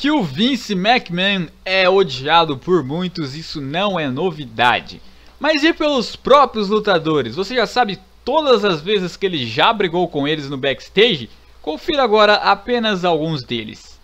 Que o Vince McMahon é odiado por muitos, isso não é novidade. Mas e pelos próprios lutadores? Você já sabe todas as vezes que ele já brigou com eles no backstage? Confira agora apenas alguns deles.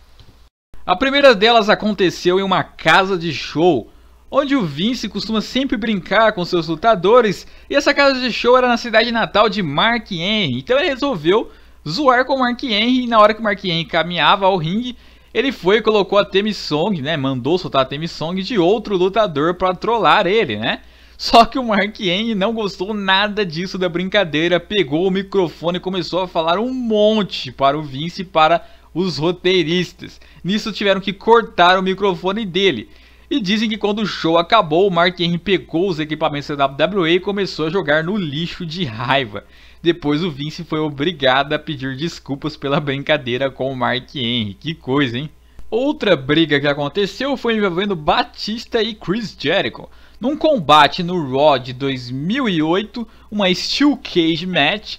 A primeira delas aconteceu em uma casa de show, onde o Vince costuma sempre brincar com seus lutadores, e essa casa de show era na cidade natal de Mark Henry, então ele resolveu zoar com o Mark Henry, e na hora que o Mark Henry caminhava ao ringue, ele foi e colocou a Temi Song, né? Mandou soltar a Temi Song de outro lutador para trollar ele, né? Só que o Mark Henry não gostou nada disso da brincadeira, pegou o microfone e começou a falar um monte para o Vince e para os roteiristas. Nisso tiveram que cortar o microfone dele. E dizem que quando o show acabou, o Mark Henry pegou os equipamentos da WWE e começou a jogar no lixo de raiva. Depois o Vince foi obrigado a pedir desculpas pela brincadeira com o Mark Henry. Que coisa, hein? Outra briga que aconteceu foi envolvendo Batista e Chris Jericho. Num combate no Raw de 2008, uma Steel Cage Match,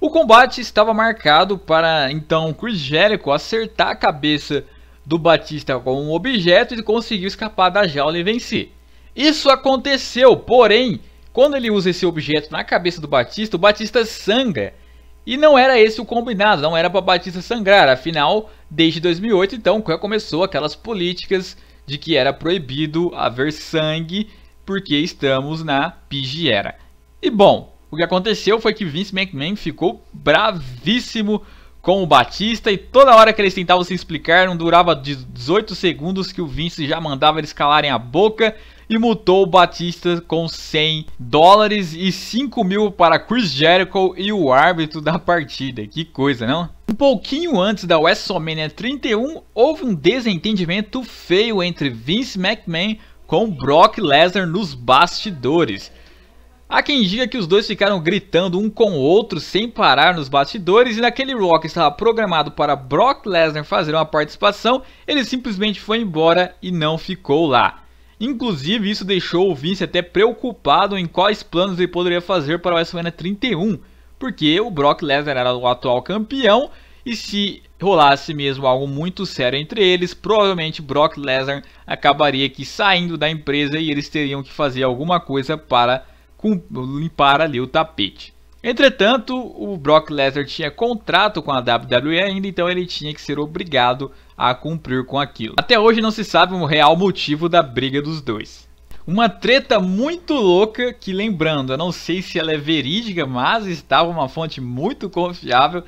o combate estava marcado para então Chris Jericho acertar a cabeça do Batista com um objeto e conseguiu escapar da jaula e vencer. Isso aconteceu, porém, quando ele usa esse objeto na cabeça do Batista, o Batista sangra. E não era esse o combinado, não era para Batista sangrar. Afinal, desde 2008, então, começou aquelas políticas de que era proibido haver sangue porque estamos na Pigiera. E bom, o que aconteceu foi que Vince McMahon ficou bravíssimo com o Batista e toda hora que eles tentavam se explicar, não durava 18 segundos que o Vince já mandava eles calarem a boca e multou o Batista com 100 dólares e 5 mil para Chris Jericho e o árbitro da partida. Que coisa, não? Um pouquinho antes da WrestleMania 31, houve um desentendimento feio entre Vince McMahon com Brock Lesnar nos bastidores. Há quem diga que os dois ficaram gritando um com o outro sem parar nos bastidores e naquele Raw que estava programado para Brock Lesnar fazer uma participação, ele simplesmente foi embora e não ficou lá. Inclusive, isso deixou o Vince até preocupado em quais planos ele poderia fazer para o WrestleMania 31, porque o Brock Lesnar era o atual campeão e se rolasse mesmo algo muito sério entre eles, provavelmente Brock Lesnar acabaria aqui saindo da empresa e eles teriam que fazer alguma coisa para limpar ali o tapete. Entretanto, o Brock Lesnar tinha contrato com a WWE ainda, então ele tinha que ser obrigado a cumprir com aquilo. Até hoje não se sabe o real motivo da briga dos dois. Uma treta muito louca que, lembrando, eu não sei se ela é verídica, mas estava uma fonte muito confiável,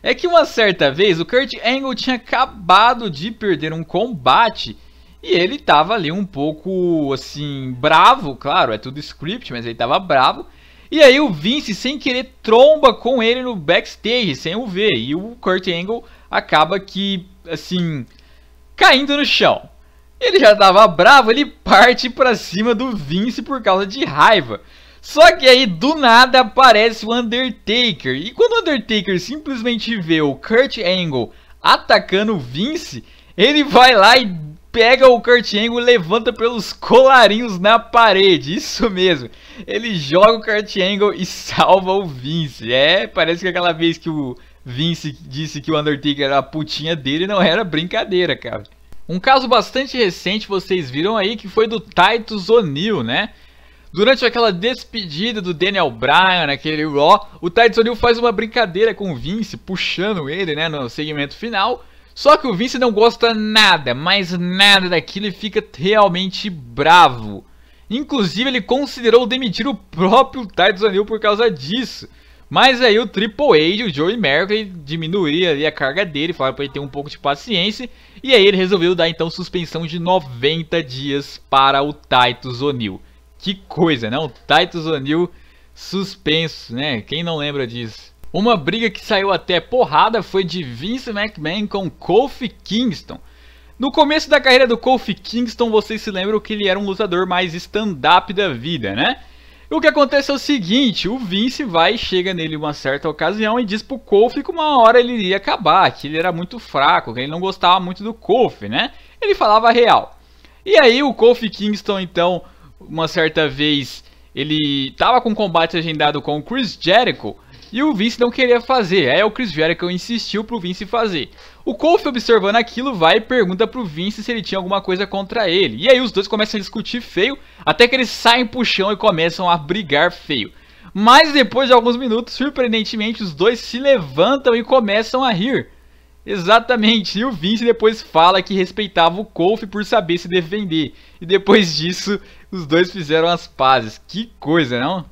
é que uma certa vez o Kurt Angle tinha acabado de perder um combate e ele tava ali um pouco, assim, bravo, claro, é tudo script, mas ele tava bravo. E aí o Vince, sem querer, tromba com ele no backstage, sem o ver. E o Kurt Angle acaba que, assim, caindo no chão. Ele já tava bravo, ele parte pra cima do Vince por causa de raiva. Só que aí do nada aparece o Undertaker. E quando o Undertaker simplesmente vê o Kurt Angle atacando o Vince, ele vai lá e pega o Kurt Angle e levanta pelos colarinhos na parede. Isso mesmo. Ele joga o Kurt Angle e salva o Vince. É, parece que aquela vez que o Vince disse que o Undertaker era a putinha dele, não era brincadeira, cara. Um caso bastante recente, vocês viram aí, que foi do Titus O'Neil, né? Durante aquela despedida do Daniel Bryan, aquele Raw, o Titus O'Neil faz uma brincadeira com o Vince, puxando ele, né, no segmento final. Só que o Vince não gosta nada, mais nada daquilo e fica realmente bravo. Inclusive, ele considerou demitir o próprio Titus O'Neil por causa disso. Mas aí o Triple H, o Joey Mercury, diminuiria ali a carga dele, falaram para ele ter um pouco de paciência. E aí ele resolveu dar então suspensão de 90 dias para o Titus O'Neil. Que coisa, né? O Titus O'Neil suspenso, né? Quem não lembra disso? Uma briga que saiu até porrada foi de Vince McMahon com Kofi Kingston. No começo da carreira do Kofi Kingston, vocês se lembram que ele era um lutador mais stand-up da vida, né? O que acontece é o seguinte, o Vince vai e chega nele uma certa ocasião e diz pro Kofi que uma hora ele iria acabar, que ele era muito fraco, que ele não gostava muito do Kofi, né? Ele falava a real. E aí o Kofi Kingston, então, uma certa vez, ele tava com um combate agendado com o Chris Jericho, e o Vince não queria fazer, aí é o Chris Jericho insistiu pro Vince fazer. O Kofi observando aquilo vai e pergunta pro Vince se ele tinha alguma coisa contra ele. E aí os dois começam a discutir feio, até que eles saem pro chão e começam a brigar feio. Mas depois de alguns minutos, surpreendentemente, os dois se levantam e começam a rir. Exatamente, e o Vince depois fala que respeitava o Kofi por saber se defender. E depois disso, os dois fizeram as pazes. Que coisa, não?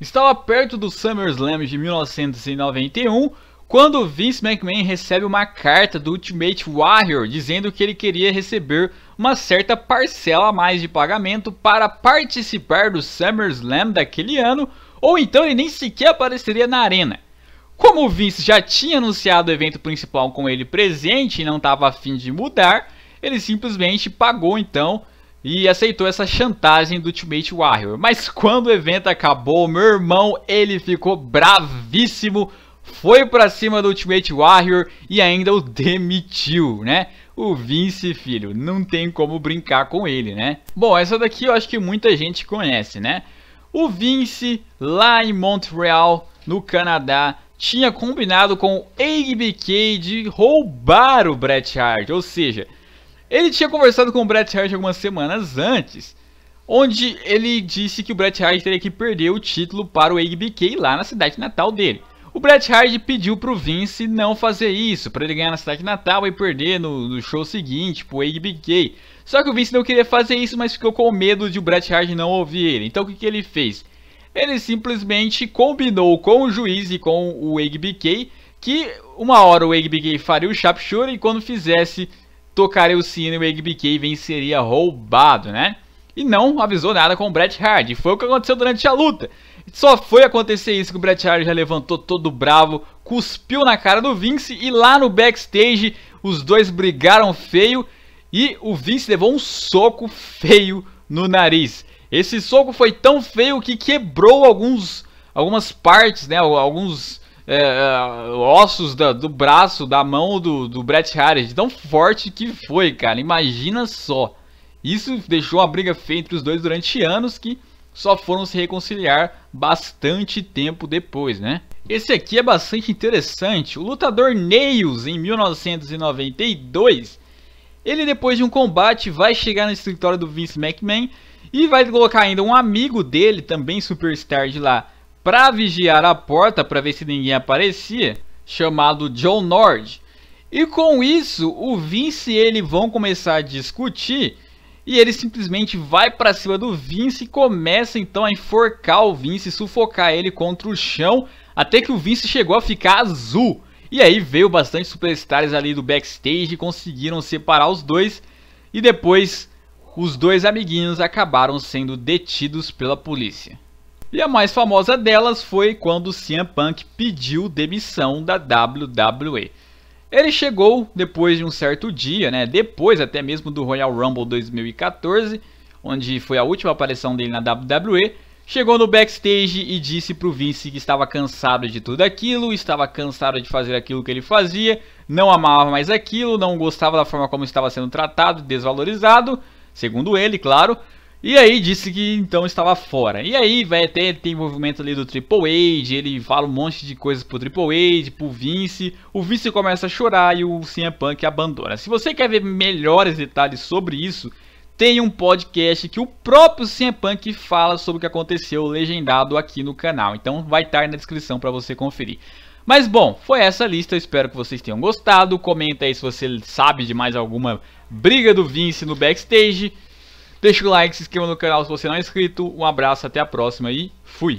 Estava perto do SummerSlam de 1991 quando Vince McMahon recebe uma carta do Ultimate Warrior dizendo que ele queria receber uma certa parcela a mais de pagamento para participar do SummerSlam daquele ano, ou então ele nem sequer apareceria na arena. Como o Vince já tinha anunciado o evento principal com ele presente e não estava afim de mudar, ele simplesmente pagou então e aceitou essa chantagem do Ultimate Warrior. Mas quando o evento acabou, meu irmão, ele ficou bravíssimo, foi para cima do Ultimate Warrior e ainda o demitiu, né? O Vince, filho, não tem como brincar com ele, né? Bom, essa daqui eu acho que muita gente conhece, né? O Vince, lá em Montreal, no Canadá, tinha combinado com o ABK de roubar o Bret Hart, ou seja, ele tinha conversado com o Bret Hart algumas semanas antes, onde ele disse que o Bret Hart teria que perder o título para o ABK lá na cidade natal dele. O Bret Hart pediu pro Vince não fazer isso, para ele ganhar na cidade natal e perder no, no show seguinte pro ABK. Só que o Vince não queria fazer isso, mas ficou com medo de o Bret Hart não ouvir ele. Então o que, que ele fez? Ele simplesmente combinou com o juiz e com o ABK que uma hora o ABK faria o sharpshooter e quando fizesse tocaria o sino e o ABK venceria roubado, né? E não avisou nada com o Bret Hart. E foi o que aconteceu durante a luta. Só foi acontecer isso que o Bret Hart já levantou todo bravo, cuspiu na cara do Vince e lá no backstage os dois brigaram feio e o Vince levou um soco feio no nariz. Esse soco foi tão feio que quebrou alguns algumas partes, né, alguns é, é, ossos da, do braço, da mão do, do Bret Hart, tão forte que foi, cara. Imagina só. Isso deixou uma briga feia entre os dois durante anos que só foram se reconciliar bastante tempo depois, né? Esse aqui é bastante interessante. O lutador Nails, em 1992, ele depois de um combate vai chegar no escritório do Vince McMahon e vai colocar ainda um amigo dele, também superstar de lá, para vigiar a porta para ver se ninguém aparecia, chamado John Nord. E com isso, o Vince e ele vão começar a discutir e ele simplesmente vai para cima do Vince e começa então a enforcar o Vince, sufocar ele contra o chão, até que o Vince chegou a ficar azul. E aí veio bastante superstars ali do backstage, conseguiram separar os dois e depois os dois amiguinhos acabaram sendo detidos pela polícia. E a mais famosa delas foi quando CM Punk pediu demissão da WWE. Ele chegou depois de um certo dia, né? Depois até mesmo do Royal Rumble 2014, onde foi a última aparição dele na WWE. Chegou no backstage e disse pro Vince que estava cansado de tudo aquilo, estava cansado de fazer aquilo que ele fazia, não amava mais aquilo, não gostava da forma como estava sendo tratado e desvalorizado, segundo ele, claro, e aí disse que então estava fora. E aí vai até ter envolvimento ali do Triple H, ele fala um monte de coisas pro Triple H, pro Vince. O Vince começa a chorar e o CM Punk abandona. Se você quer ver melhores detalhes sobre isso, tem um podcast que o próprio CM Punk fala sobre o que aconteceu legendado aqui no canal. Então vai estar na descrição para você conferir. Mas bom, foi essa lista, eu espero que vocês tenham gostado. Comenta aí se você sabe de mais alguma briga do Vince no backstage. Deixa o like, se inscreva no canal se você não é inscrito. Um abraço, até a próxima e fui!